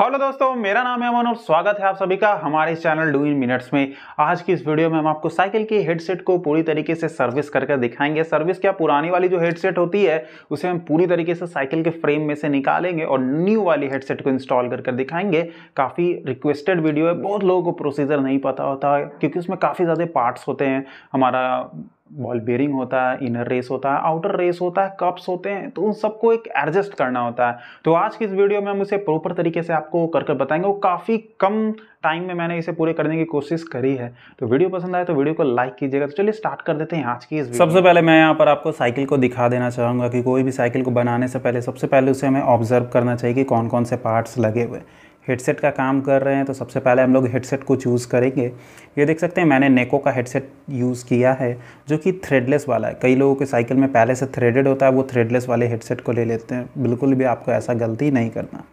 hello दोस्तों मेरा नाम है अमन और स्वागत है आप सभी का हमारे चैनल डू इन मिनट्स में आज की इस वीडियो में हम आपको साइकिल की हेडसेट को पूरी तरीके से सर्विस करके दिखाएंगे सर्विस क्या पुरानी वाली जो हेडसेट होती है उसे हम पूरी तरीके से साइकिल के फ्रेम में से निकालेंगे और न्यू वाली हेडसेट को इंस्टॉल करके कर दिखाएंगे काफ़ी रिक्वेस्टेड वीडियो है बहुत लोगों को प्रोसीजर नहीं पता होता है क्योंकि उसमें काफ़ी ज़्यादा पार्ट्स होते हैं हमारा बॉल बेरिंग होता है इनर रेस होता है आउटर रेस होता है कप्स होते हैं तो उन सबको एक एडजस्ट करना होता है तो आज की इस वीडियो में हम उसे प्रॉपर तरीके से आपको कर कर बताएंगे वो काफ़ी कम टाइम में मैंने इसे पूरे करने की कोशिश करी है तो वीडियो पसंद आए तो वीडियो को लाइक कीजिएगा तो चलिए स्टार्ट कर देते हैं आज की इस सबसे पहले मैं यहाँ पर आपको साइकिल को दिखा देना चाहूँगा कि कोई भी साइकिल को बनाने से पहले सबसे पहले उसे हमें ऑब्जर्व करना चाहिए कि कौन कौन से पार्ट्स लगे हुए हेडसेट का काम कर रहे हैं तो सबसे पहले हम लोग हेडसेट को चूज़ करेंगे ये देख सकते हैं मैंने नेको का हेडसेट यूज़ किया है जो कि थ्रेडलेस वाला है कई लोगों के साइकिल में पहले से थ्रेडेड होता है वो थ्रेडलेस वाले हेडसेट को ले लेते हैं बिल्कुल भी आपको ऐसा गलती नहीं करना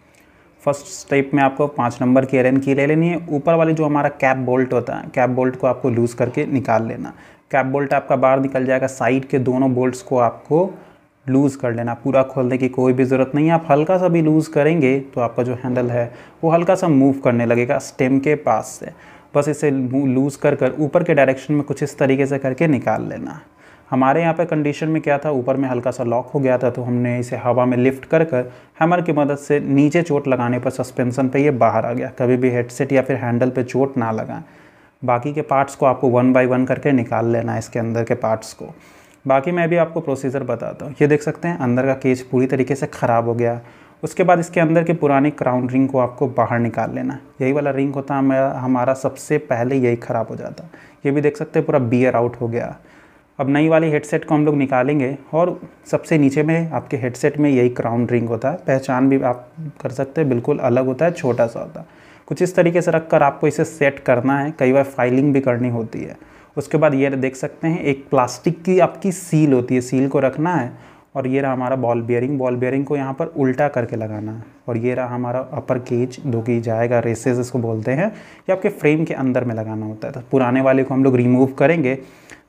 फर्स्ट स्टेप में आपको पाँच नंबर की एरन की ले लेनी है ऊपर वाली जो हमारा कैप बोल्ट होता है कैप बोल्ट को आपको लूज़ करके निकाल लेना कैप बोल्ट आपका बाहर निकल जाएगा साइड के दोनों बोल्ट को आपको लूज़ कर लेना पूरा खोलने की कोई भी ज़रूरत नहीं है आप हल्का सा भी लूज़ करेंगे तो आपका जो हैंडल है वो हल्का सा मूव करने लगेगा स्टेम के पास से बस इसे लूज़ कर कर ऊपर के डायरेक्शन में कुछ इस तरीके से करके निकाल लेना हमारे यहाँ पर कंडीशन में क्या था ऊपर में हल्का सा लॉक हो गया था तो हमने इसे हवा में लिफ्ट कर कर हैमर की मदद से नीचे चोट लगाने पर सस्पेंसन पे ये बाहर आ गया कभी भी हेडसेट या फिर हैंडल पे चोट ना लगाएं बाकी के पार्ट्स को आपको वन बाय वन करके निकाल लेना है इसके अंदर के पार्ट्स को बाकी मैं भी आपको प्रोसीजर बताता हूँ ये देख सकते हैं अंदर का केज पूरी तरीके से ख़राब हो गया उसके बाद इसके अंदर के पुराने क्राउन रिंग को आपको बाहर निकाल लेना यही वाला रिंग होता है हमारा सबसे पहले यही ख़राब हो जाता ये भी देख सकते हैं पूरा बियर आउट हो गया अब नई वाली हेडसेट को हम लोग निकालेंगे और सबसे नीचे में आपके हेडसेट में यही क्राउन रिंग होता है पहचान भी आप कर सकते हैं बिल्कुल अलग होता है छोटा सा होता है कुछ इस तरीके से रख कर आपको इसे सेट करना है कई बार फाइलिंग भी करनी होती है उसके बाद ये देख सकते हैं एक प्लास्टिक की आपकी सील होती है सील को रखना है और ये रहा हमारा बॉल बियरिंग बॉल बियरिंग को यहाँ पर उल्टा करके लगाना है और ये रहा हमारा अपर केज जो कि जाएगा रेसेस इसको बोलते हैं ये आपके फ्रेम के अंदर में लगाना होता है तो पुराने वाले को हम लोग रिमूव करेंगे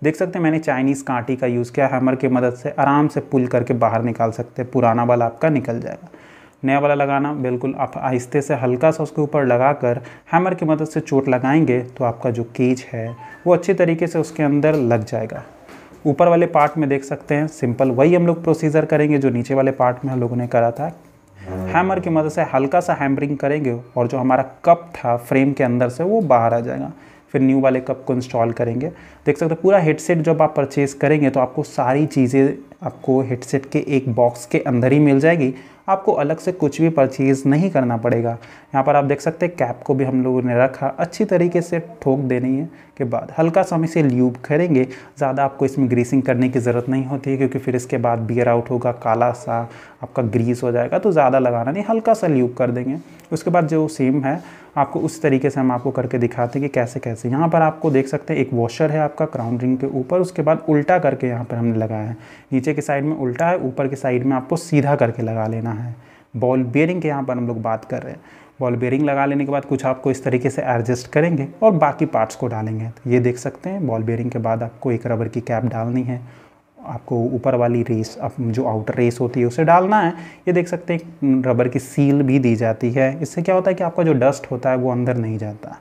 देख सकते हैं मैंने चाइनीज़ कांटी का यूज़ किया हैमर की मदद से आराम से पुल करके बाहर निकाल सकते हैं पुराना वाला आपका निकल जाएगा नया वाला लगाना बिल्कुल आप आहिस्ते से हल्का सा उसके ऊपर लगा कर हैमर की मदद से चोट लगाएंगे तो आपका जो कीज है वो अच्छी तरीके से उसके अंदर लग जाएगा ऊपर वाले पार्ट में देख सकते हैं सिंपल वही हम लोग प्रोसीजर करेंगे जो नीचे वाले पार्ट में हम लोगों ने करा था हैमर की मदद से हल्का सा हैमरिंग करेंगे और जो हमारा कप था फ्रेम के अंदर से वो बाहर आ जाएगा फिर न्यू वाले कप को इंस्टॉल करेंगे देख सकते हो पूरा हेडसेट जब आप परचेज़ करेंगे तो आपको सारी चीज़ें आपको हेडसेट के एक बॉक्स के अंदर ही मिल जाएगी आपको अलग से कुछ भी परचेज़ नहीं करना पड़ेगा यहाँ पर आप देख सकते हैं कैप को भी हम लोगों ने रखा अच्छी तरीके से ठोक देने है के बाद हल्का सा हम इसे ल्यूब करेंगे ज़्यादा आपको इसमें ग्रीसिंग करने की ज़रूरत नहीं होती है क्योंकि फिर इसके बाद बियर आउट होगा काला सा आपका ग्रीस हो जाएगा तो ज़्यादा लगाना नहीं हल्का सा ल्यूब कर देंगे उसके बाद जो सेम है आपको उस तरीके से हम आपको करके दिखाते हैं कि कैसे कैसे यहाँ पर आपको देख सकते हैं एक वॉशर है आपका क्राउन रिंग के ऊपर उसके बाद उल्टा करके यहाँ पर हमने लगाया है नीचे के साइड में उल्टा है ऊपर के साइड में आपको सीधा करके लगा लेना है बॉल बेयरिंग के यहाँ पर हम लोग बात कर रहे हैं बॉल बेयरिंग लगा लेने के बाद कुछ आपको इस तरीके से एडजस्ट करेंगे और बाकी पार्ट्स को डालेंगे तो ये देख सकते हैं बॉल बेयरिंग के बाद आपको एक रबर की कैप डालनी है आपको ऊपर वाली रेस अब जो आउटर रेस होती है उसे डालना है ये देख सकते हैं रबर की सील भी दी जाती है इससे क्या होता है कि आपका जो डस्ट होता है वो अंदर नहीं जाता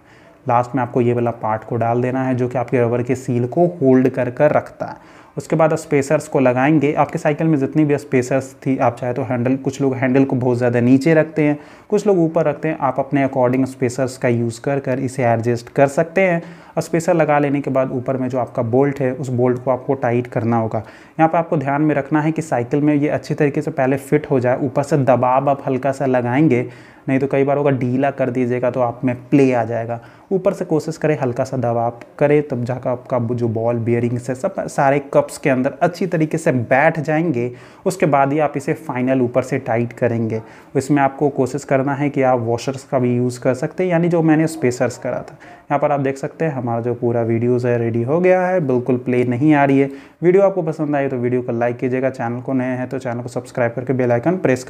लास्ट में आपको ये वाला पार्ट को डाल देना है जो कि आपके रबर के सील को होल्ड कर कर रखता है उसके बाद आप स्पेसर्स को लगाएंगे आपके साइकिल में जितनी भी स्पेसर्स थी आप चाहे तो हैंडल कुछ लोग हैंडल को बहुत ज़्यादा नीचे रखते हैं कुछ लोग ऊपर रखते हैं आप अपने अकॉर्डिंग स्पेसर्स का यूज़ कर कर इसे एडजस्ट कर सकते हैं और स्पेसर लगा लेने के बाद ऊपर में जो आपका बोल्ट है उस बोल्ट को आपको टाइट करना होगा यहाँ पर आपको ध्यान में रखना है कि साइकिल में ये अच्छी तरीके से पहले फिट हो जाए ऊपर से दबाव आप हल्का सा लगाएंगे नहीं तो कई बार होगा ढीला कर दीजिएगा तो आप में प्ले आ जाएगा ऊपर से कोशिश करें हल्का सा दबाव करें तब जाकर आपका जो बॉल बियरिंग से सब सारे कप कप्स के अंदर अच्छी तरीके से बैठ जाएंगे उसके बाद ही आप इसे फाइनल ऊपर से टाइट करेंगे तो इसमें आपको कोशिश करना है कि आप वॉशर्स का भी यूज़ कर सकते हैं यानी जो मैंने स्पेसर्स करा था यहाँ पर आप देख सकते हैं हमारा जो पूरा वीडियोज़ है रेडी हो गया है बिल्कुल प्ले नहीं आ रही है वीडियो आपको पसंद आई तो वीडियो को लाइक कीजिएगा चैनल को नए हैं तो चैनल को सब्सक्राइब करके बेलाइकन प्रेस कर